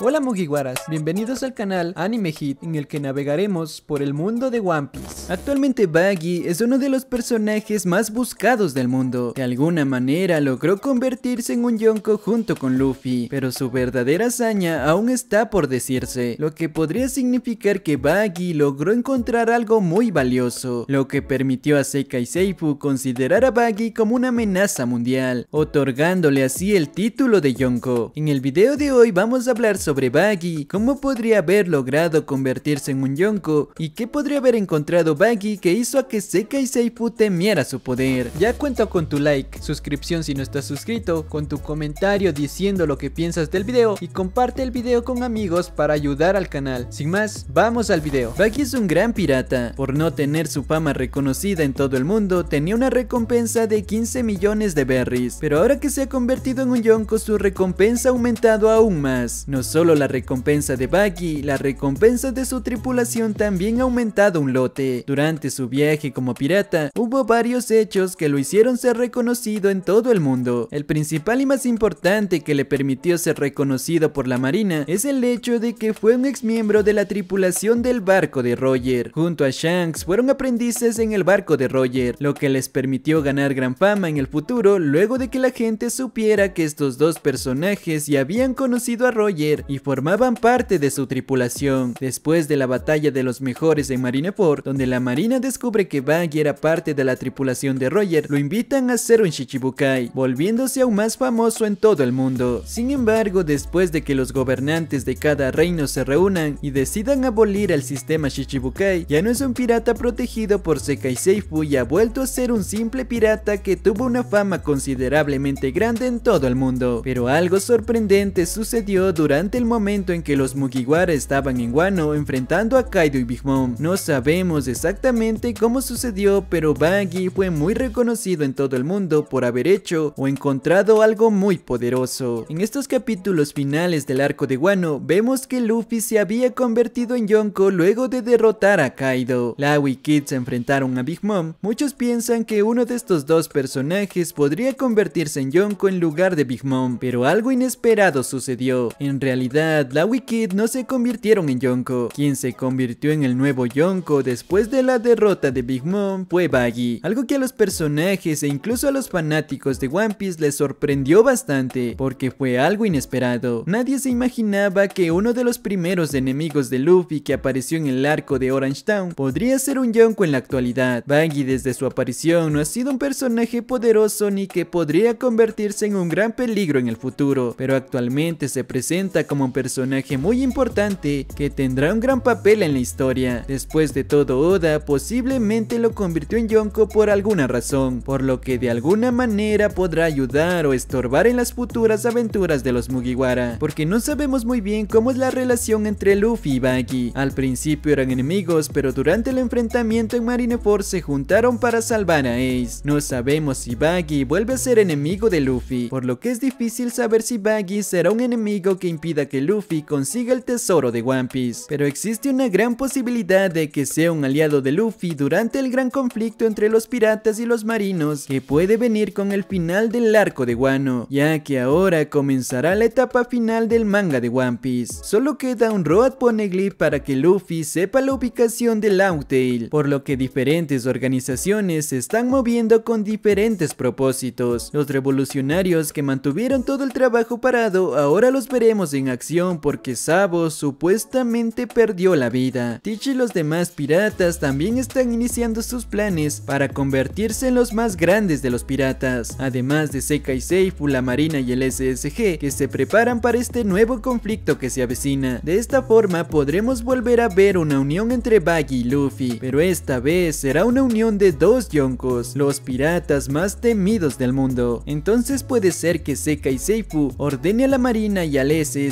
Hola Mugiwaras, bienvenidos al canal Anime Hit en el que navegaremos por el mundo de One Piece. Actualmente Baggy es uno de los personajes más buscados del mundo. De alguna manera logró convertirse en un Yonko junto con Luffy, pero su verdadera hazaña aún está por decirse, lo que podría significar que Baggy logró encontrar algo muy valioso, lo que permitió a Seika y Seifu considerar a Baggy como una amenaza mundial, otorgándole así el título de Yonko. En el video de hoy vamos a hablar sobre Baggy, cómo podría haber logrado convertirse en un Yonko y qué podría haber encontrado Baggy que hizo a que Seca y Seifu temiera su poder. Ya cuenta con tu like, suscripción si no estás suscrito, con tu comentario diciendo lo que piensas del video y comparte el video con amigos para ayudar al canal. Sin más, vamos al video. Baggy es un gran pirata, por no tener su fama reconocida en todo el mundo, tenía una recompensa de 15 millones de berries, pero ahora que se ha convertido en un Yonko su recompensa ha aumentado aún más. Nos solo la recompensa de Baggy, la recompensa de su tripulación también ha aumentado un lote. Durante su viaje como pirata, hubo varios hechos que lo hicieron ser reconocido en todo el mundo. El principal y más importante que le permitió ser reconocido por la marina es el hecho de que fue un ex miembro de la tripulación del barco de Roger. Junto a Shanks fueron aprendices en el barco de Roger, lo que les permitió ganar gran fama en el futuro luego de que la gente supiera que estos dos personajes ya habían conocido a Roger y formaban parte de su tripulación. Después de la batalla de los mejores en Marineford, donde la marina descubre que Baggy era parte de la tripulación de Roger, lo invitan a ser un Shichibukai, volviéndose aún más famoso en todo el mundo. Sin embargo, después de que los gobernantes de cada reino se reúnan y decidan abolir el sistema Shichibukai, ya no es un pirata protegido por Sekai Seifu y ha vuelto a ser un simple pirata que tuvo una fama considerablemente grande en todo el mundo. Pero algo sorprendente sucedió durante el momento en que los Mugiwara estaban en Wano enfrentando a Kaido y Big Mom. No sabemos exactamente cómo sucedió, pero Baggy fue muy reconocido en todo el mundo por haber hecho o encontrado algo muy poderoso. En estos capítulos finales del arco de Wano, vemos que Luffy se había convertido en Yonko luego de derrotar a Kaido. Lau y Kid se enfrentaron a Big Mom. Muchos piensan que uno de estos dos personajes podría convertirse en Yonko en lugar de Big Mom, pero algo inesperado sucedió. En realidad realidad, la Wicked no se convirtieron en Yonko. Quien se convirtió en el nuevo Yonko después de la derrota de Big Mom fue Baggy. Algo que a los personajes e incluso a los fanáticos de One Piece les sorprendió bastante, porque fue algo inesperado. Nadie se imaginaba que uno de los primeros enemigos de Luffy que apareció en el arco de Orange Town podría ser un Yonko en la actualidad. Baggy desde su aparición no ha sido un personaje poderoso ni que podría convertirse en un gran peligro en el futuro, pero actualmente se presenta como un personaje muy importante que tendrá un gran papel en la historia. Después de todo, Oda posiblemente lo convirtió en Yonko por alguna razón, por lo que de alguna manera podrá ayudar o estorbar en las futuras aventuras de los Mugiwara, porque no sabemos muy bien cómo es la relación entre Luffy y Baggy. Al principio eran enemigos, pero durante el enfrentamiento en Marineford se juntaron para salvar a Ace. No sabemos si Baggy vuelve a ser enemigo de Luffy, por lo que es difícil saber si Baggy será un enemigo que impida que Luffy consiga el tesoro de One Piece, pero existe una gran posibilidad de que sea un aliado de Luffy durante el gran conflicto entre los piratas y los marinos que puede venir con el final del arco de Wano, ya que ahora comenzará la etapa final del manga de One Piece. Solo queda un road poneglyph para que Luffy sepa la ubicación de tail por lo que diferentes organizaciones se están moviendo con diferentes propósitos. Los revolucionarios que mantuvieron todo el trabajo parado ahora los veremos en acción porque Sabo supuestamente perdió la vida. Tichi y los demás piratas también están iniciando sus planes para convertirse en los más grandes de los piratas, además de Seca y Seifu, la Marina y el SSG que se preparan para este nuevo conflicto que se avecina. De esta forma podremos volver a ver una unión entre Baggy y Luffy, pero esta vez será una unión de dos Yonkos, los piratas más temidos del mundo. Entonces puede ser que Seca y Seifu ordene a la Marina y al SSG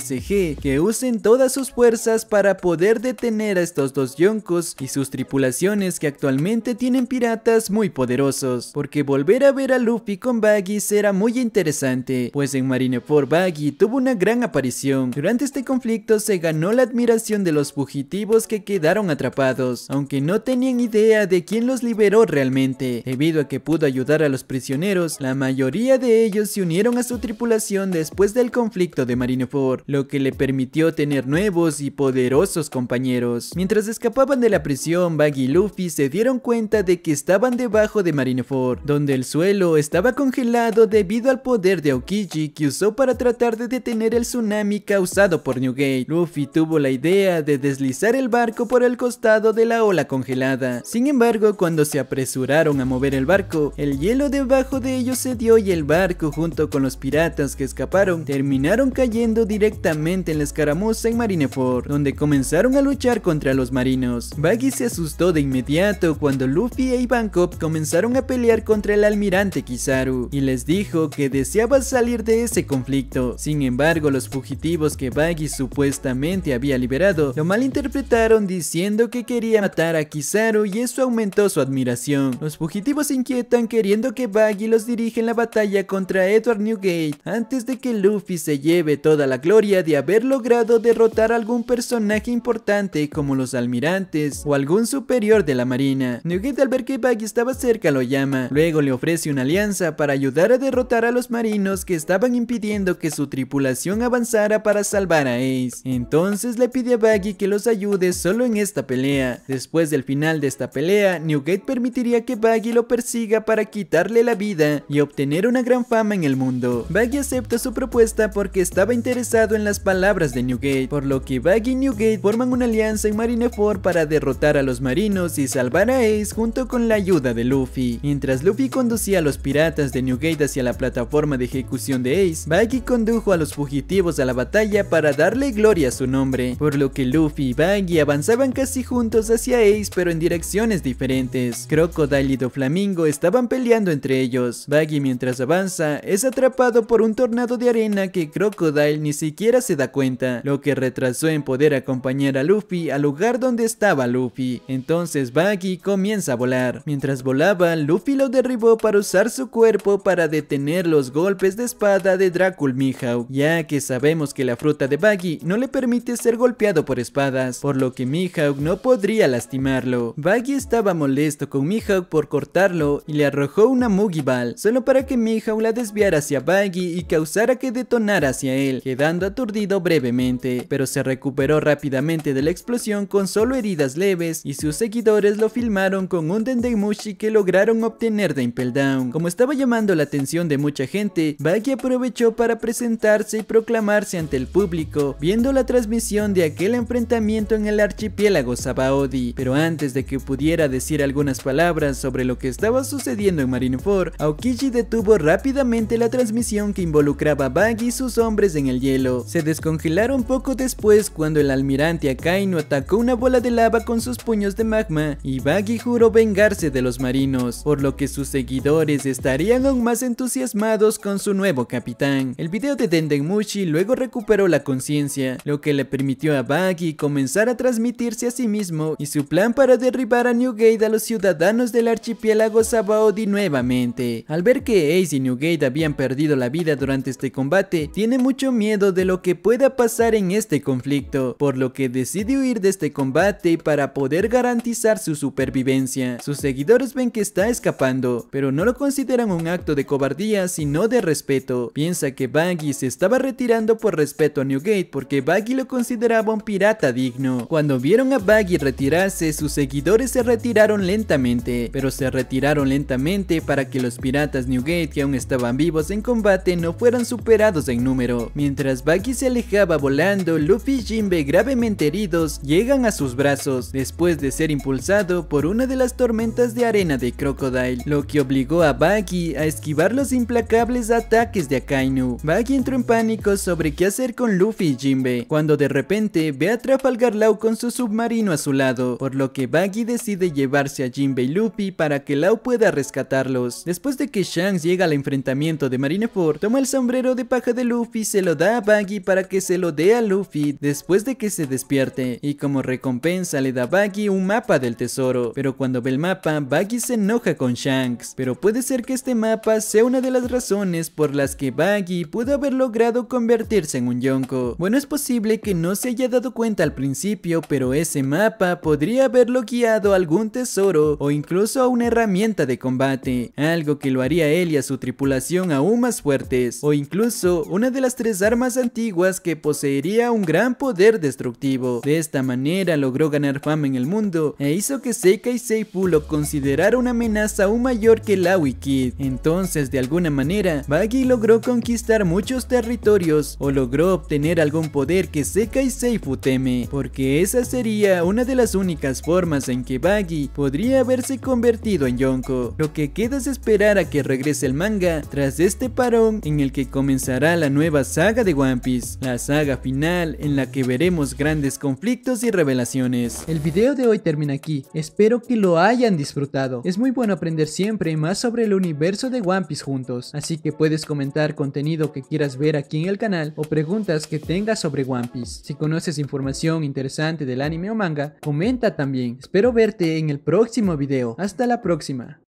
que usen todas sus fuerzas para poder detener a estos dos yonkos... y sus tripulaciones que actualmente tienen piratas muy poderosos, porque volver a ver a Luffy con Baggy será muy interesante, pues en Marineford Baggy tuvo una gran aparición. Durante este conflicto se ganó la admiración de los fugitivos que quedaron atrapados, aunque no tenían idea de quién los liberó realmente. Debido a que pudo ayudar a los prisioneros, la mayoría de ellos se unieron a su tripulación después del conflicto de Marineford lo que le permitió tener nuevos y poderosos compañeros. Mientras escapaban de la prisión, Baggy y Luffy se dieron cuenta de que estaban debajo de Marineford, donde el suelo estaba congelado debido al poder de Aokiji que usó para tratar de detener el tsunami causado por Newgate. Luffy tuvo la idea de deslizar el barco por el costado de la ola congelada. Sin embargo, cuando se apresuraron a mover el barco, el hielo debajo de ellos se dio y el barco junto con los piratas que escaparon terminaron cayendo directamente en la escaramuza en Marineford, donde comenzaron a luchar contra los marinos. Baggy se asustó de inmediato cuando Luffy e Ivankov comenzaron a pelear contra el almirante Kizaru, y les dijo que deseaba salir de ese conflicto. Sin embargo, los fugitivos que Baggy supuestamente había liberado, lo malinterpretaron diciendo que quería matar a Kizaru y eso aumentó su admiración. Los fugitivos se inquietan queriendo que Baggy los dirija en la batalla contra Edward Newgate antes de que Luffy se lleve toda la gloria de haber logrado derrotar a algún personaje importante como los almirantes o algún superior de la marina. Newgate al ver que Baggy estaba cerca lo llama, luego le ofrece una alianza para ayudar a derrotar a los marinos que estaban impidiendo que su tripulación avanzara para salvar a Ace. Entonces le pide a Baggy que los ayude solo en esta pelea. Después del final de esta pelea, Newgate permitiría que Baggy lo persiga para quitarle la vida y obtener una gran fama en el mundo. Baggy acepta su propuesta porque estaba interesado en las palabras de Newgate, por lo que Baggy y Newgate forman una alianza en Marineford para derrotar a los marinos y salvar a Ace junto con la ayuda de Luffy. Mientras Luffy conducía a los piratas de Newgate hacia la plataforma de ejecución de Ace, Baggy condujo a los fugitivos a la batalla para darle gloria a su nombre, por lo que Luffy y Baggy avanzaban casi juntos hacia Ace pero en direcciones diferentes. Crocodile y Doflamingo estaban peleando entre ellos. Baggy mientras avanza es atrapado por un tornado de arena que Crocodile ni siquiera se da cuenta, lo que retrasó en poder acompañar a Luffy al lugar donde estaba Luffy. Entonces Baggy comienza a volar. Mientras volaba, Luffy lo derribó para usar su cuerpo para detener los golpes de espada de Dracul Mihawk, ya que sabemos que la fruta de Baggy no le permite ser golpeado por espadas, por lo que Mihawk no podría lastimarlo. Baggy estaba molesto con Mihawk por cortarlo y le arrojó una Mugi Ball, solo para que Mihawk la desviara hacia Baggy y causara que detonara hacia él, quedando a brevemente, pero se recuperó rápidamente de la explosión con solo heridas leves y sus seguidores lo filmaron con un dendemushi que lograron obtener de Impel Down. Como estaba llamando la atención de mucha gente, Baggy aprovechó para presentarse y proclamarse ante el público, viendo la transmisión de aquel enfrentamiento en el archipiélago Sabaody. Pero antes de que pudiera decir algunas palabras sobre lo que estaba sucediendo en Marineford, Aokiji detuvo rápidamente la transmisión que involucraba a Baggy y sus hombres en el hielo se descongelaron poco después cuando el almirante Akainu atacó una bola de lava con sus puños de magma y Baggy juró vengarse de los marinos, por lo que sus seguidores estarían aún más entusiasmados con su nuevo capitán. El video de Dendemushi luego recuperó la conciencia, lo que le permitió a Baggy comenzar a transmitirse a sí mismo y su plan para derribar a Newgate a los ciudadanos del archipiélago Sabaody nuevamente. Al ver que Ace y Newgate habían perdido la vida durante este combate, tiene mucho miedo de lo que pueda pasar en este conflicto, por lo que decide huir de este combate para poder garantizar su supervivencia. Sus seguidores ven que está escapando, pero no lo consideran un acto de cobardía sino de respeto. Piensa que Baggy se estaba retirando por respeto a Newgate porque Baggy lo consideraba un pirata digno. Cuando vieron a Baggy retirarse, sus seguidores se retiraron lentamente, pero se retiraron lentamente para que los piratas Newgate que aún estaban vivos en combate no fueran superados en número. Mientras Baggy que se alejaba volando, Luffy y Jinbe gravemente heridos llegan a sus brazos, después de ser impulsado por una de las tormentas de arena de Crocodile, lo que obligó a Buggy a esquivar los implacables ataques de Akainu. Buggy entró en pánico sobre qué hacer con Luffy y Jinbe, cuando de repente ve a Trafalgar Lau con su submarino a su lado, por lo que Buggy decide llevarse a Jinbe y Luffy para que Lau pueda rescatarlos. Después de que Shanks llega al enfrentamiento de Marineford, toma el sombrero de paja de Luffy, y se lo da a Baggy para que se lo dé a Luffy después de que se despierte y como recompensa le da Baggy un mapa del tesoro, pero cuando ve el mapa Baggy se enoja con Shanks, pero puede ser que este mapa sea una de las razones por las que Baggy pudo haber logrado convertirse en un Yonko. Bueno es posible que no se haya dado cuenta al principio, pero ese mapa podría haberlo guiado a algún tesoro o incluso a una herramienta de combate, algo que lo haría él y a su tripulación aún más fuertes, o incluso una de las tres armas antiguas que poseería un gran poder destructivo. De esta manera logró ganar fama en el mundo e hizo que Seika y Seifu lo considerara una amenaza aún mayor que la Kid. Entonces, de alguna manera, Baggy logró conquistar muchos territorios o logró obtener algún poder que Seika y Seifu teme, porque esa sería una de las únicas formas en que Baggy podría haberse convertido en Yonko. Lo que queda es esperar a que regrese el manga tras este parón en el que comenzará la nueva saga de One la saga final en la que veremos grandes conflictos y revelaciones. El video de hoy termina aquí, espero que lo hayan disfrutado. Es muy bueno aprender siempre más sobre el universo de One Piece juntos, así que puedes comentar contenido que quieras ver aquí en el canal o preguntas que tengas sobre One Piece. Si conoces información interesante del anime o manga, comenta también. Espero verte en el próximo video. Hasta la próxima.